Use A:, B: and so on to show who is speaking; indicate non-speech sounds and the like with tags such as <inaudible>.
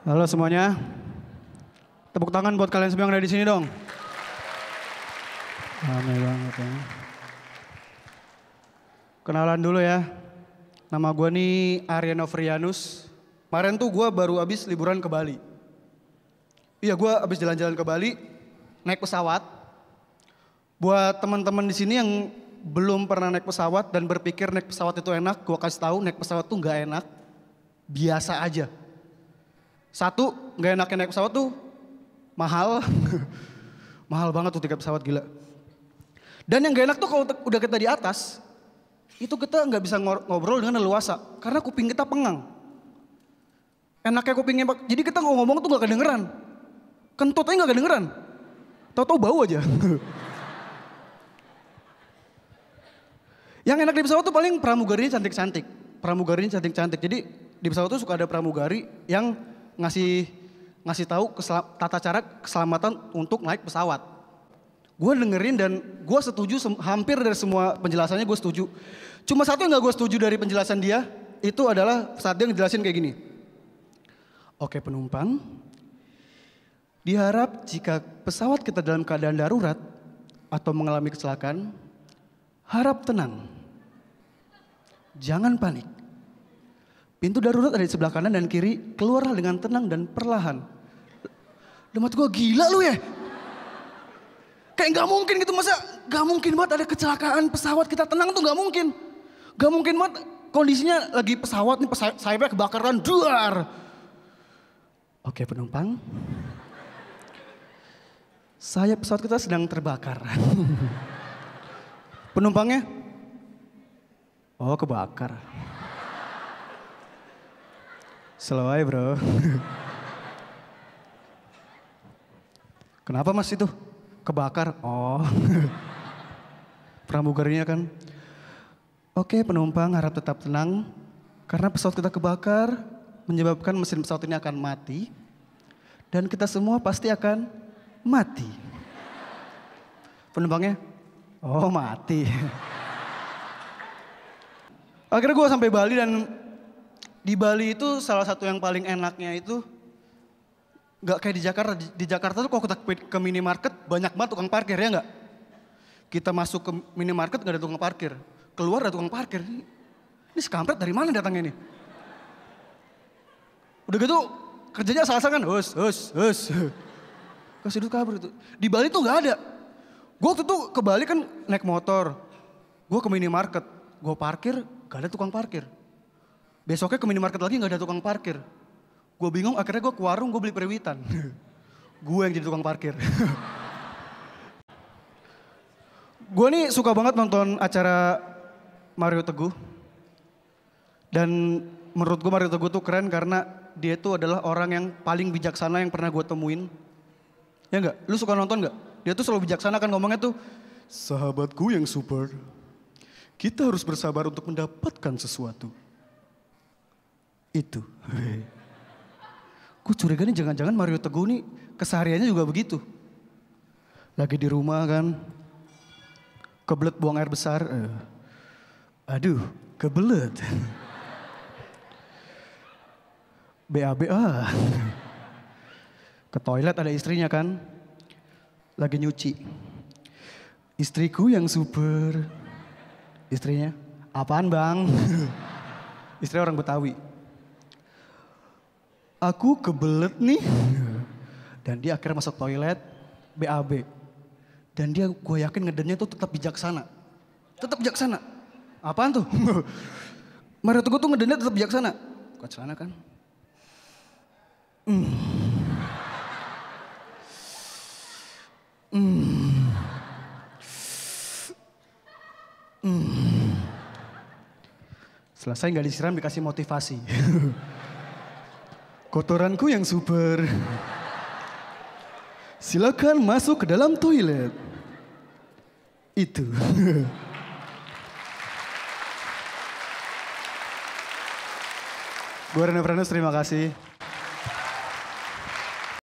A: Halo semuanya. Tepuk tangan buat kalian semua yang ada di sini dong. Ramai banget ya. Kenalan dulu ya. Nama gue nih Ariano Frianus. Kemarin tuh gue baru abis liburan ke Bali. Iya gue abis jalan-jalan ke Bali, naik pesawat. Buat teman-teman di sini yang belum pernah naik pesawat dan berpikir naik pesawat itu enak, gue kasih tahu naik pesawat tuh nggak enak, biasa aja. Satu, nggak enaknya naik pesawat tuh mahal. <laughs> mahal banget tuh tiket pesawat gila. Dan yang gak enak tuh kalau udah kita di atas, itu kita nggak bisa ngobrol dengan leluasa karena kuping kita pengang. Enaknya kupingnya, jadi kita ngomong, -ngomong tuh gak kedengeran. Kentutnya gak kedengeran. tau tau bau aja. <laughs> Yang enak di pesawat tuh paling pramugarinya cantik-cantik. Pramugarinya cantik-cantik. Jadi di pesawat tuh suka ada pramugari yang ngasih ngasih tahu tata cara keselamatan untuk naik pesawat. Gue dengerin dan gue setuju hampir dari semua penjelasannya gue setuju. Cuma satu yang gak gue setuju dari penjelasan dia itu adalah saat dia ngejelasin kayak gini. Oke penumpang, diharap jika pesawat kita dalam keadaan darurat atau mengalami kecelakaan, harap tenang. Jangan panik. Pintu darurat ada di sebelah kanan dan kiri, keluarlah dengan tenang dan perlahan. Demat gue gila lu ya? Kayak gak mungkin gitu masa Gak mungkin banget ada kecelakaan pesawat kita tenang tuh gak mungkin. Gak mungkin banget kondisinya lagi pesawat nih pesawat sayapnya kebakaran duar. Oke penumpang, sayap pesawat kita sedang terbakar. <laughs> Penumpangnya, oh kebakar. Slow aja bro. Kenapa mas itu? Kebakar. Oh. Pramugarnya kan. Oke penumpang harap tetap tenang. Karena pesawat kita kebakar menyebabkan mesin pesawat ini akan mati. Dan kita semua pasti akan mati. Penumpangnya, oh mati. Akhirnya gue sampai Bali dan di Bali itu salah satu yang paling enaknya itu nggak kayak di Jakarta. Di, di Jakarta tuh kalau kita ke minimarket banyak banget tukang parkir ya nggak? Kita masuk ke minimarket nggak ada tukang parkir, keluar ada tukang parkir. Ini sekampret dari mana datangnya ini? Udah gitu kerjanya salah kan? hus, hus, hus. Kasih dulu kabur itu. Di Bali tuh nggak ada. Gue tuh tuh ke Bali kan naik motor. Gue ke minimarket. Gue parkir, gak ada tukang parkir Besoknya ke minimarket lagi gak ada tukang parkir. Gue bingung, akhirnya gue ke warung, gue beli periwitan. <laughs> gue yang jadi tukang parkir. <laughs> gue nih suka banget nonton acara Mario Teguh. Dan menurut gue Mario Teguh tuh keren karena dia tuh adalah orang yang paling bijaksana yang pernah gue temuin. Ya enggak? Lu suka nonton enggak? Dia tuh selalu bijaksana kan ngomongnya tuh, sahabatku yang super, kita harus bersabar untuk mendapatkan sesuatu itu. Gue curiga nih jangan-jangan Mario Teguh nih kesehariannya juga begitu. Lagi di rumah kan, kebelet buang air besar. Aduh, kebelet. ah, Ke toilet ada istrinya kan, lagi nyuci. Istriku yang super. Istrinya, apaan bang? Istri orang Betawi aku kebelet nih. Dan dia akhirnya masuk toilet BAB. Dan dia gue yakin ngedennya tuh tetap bijaksana. Tetap bijaksana. Apaan tuh? <laughs> Mario Teguh tuh ngedennya tetap bijaksana. Buka celana kan. Hmm. Hmm. Hmm. Selesai nggak disiram dikasih motivasi. <laughs> Kotoranku yang super. Silakan masuk ke dalam toilet. Itu. Gue Reno Pranus, terima kasih.